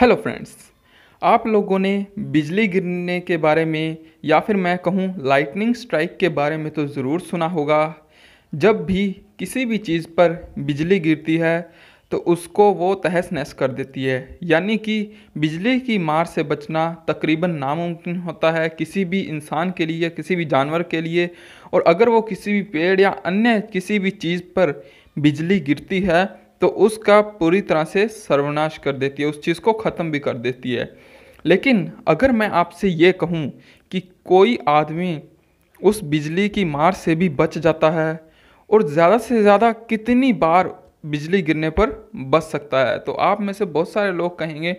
hello friends आप लोगों ने बिजली गिरने के बारे में या फिर मैं कहूँ लाइटनिंग स्ट्राइक के बारे में तो ज़रूर सुना होगा जब भी किसी भी चीज़ पर बिजली गिरती है तो उसको वो तहस नहस कर देती है यानी कि बिजली की मार से बचना तकरीबन नामुमकिन होता है किसी भी इंसान के लिए किसी भी जानवर के लिए और अगर वो किसी भी पेड़ या अन्य किसी भी चीज़ पर बिजली गिरती है तो उसका पूरी तरह से सर्वनाश कर देती है उस चीज़ को ख़त्म भी कर देती है लेकिन अगर मैं आपसे ये कहूँ कि कोई आदमी उस बिजली की मार से भी बच जाता है और ज़्यादा से ज़्यादा कितनी बार बिजली गिरने पर बच सकता है तो आप में से बहुत सारे लोग कहेंगे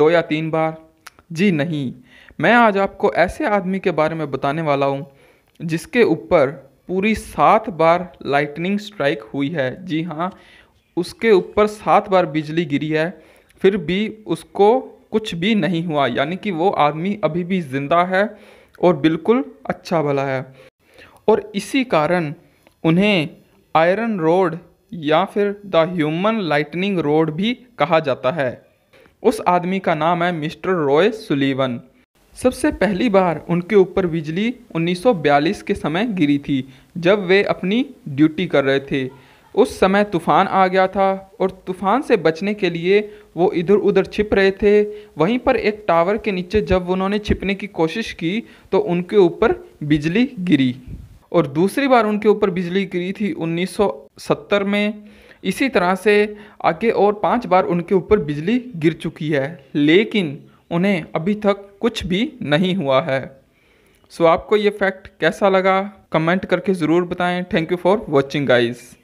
दो या तीन बार जी नहीं मैं आज आपको ऐसे आदमी के बारे में बताने वाला हूँ जिसके ऊपर पूरी सात बार लाइटनिंग स्ट्राइक हुई है जी हाँ उसके ऊपर सात बार बिजली गिरी है फिर भी उसको कुछ भी नहीं हुआ यानी कि वो आदमी अभी भी ज़िंदा है और बिल्कुल अच्छा भला है और इसी कारण उन्हें आयरन रोड या फिर द ह्यूमन लाइटनिंग रोड भी कहा जाता है उस आदमी का नाम है मिस्टर रॉय सुलीवन सबसे पहली बार उनके ऊपर बिजली 1942 के समय गिरी थी जब वे अपनी ड्यूटी कर रहे थे उस समय तूफान आ गया था और तूफान से बचने के लिए वो इधर उधर छिप रहे थे वहीं पर एक टावर के नीचे जब उन्होंने छिपने की कोशिश की तो उनके ऊपर बिजली गिरी और दूसरी बार उनके ऊपर बिजली गिरी थी 1970 में इसी तरह से आगे और पांच बार उनके ऊपर बिजली गिर चुकी है लेकिन उन्हें अभी तक कुछ भी नहीं हुआ है सो आपको ये फैक्ट कैसा लगा कमेंट करके ज़रूर बताएं thank you for watching guys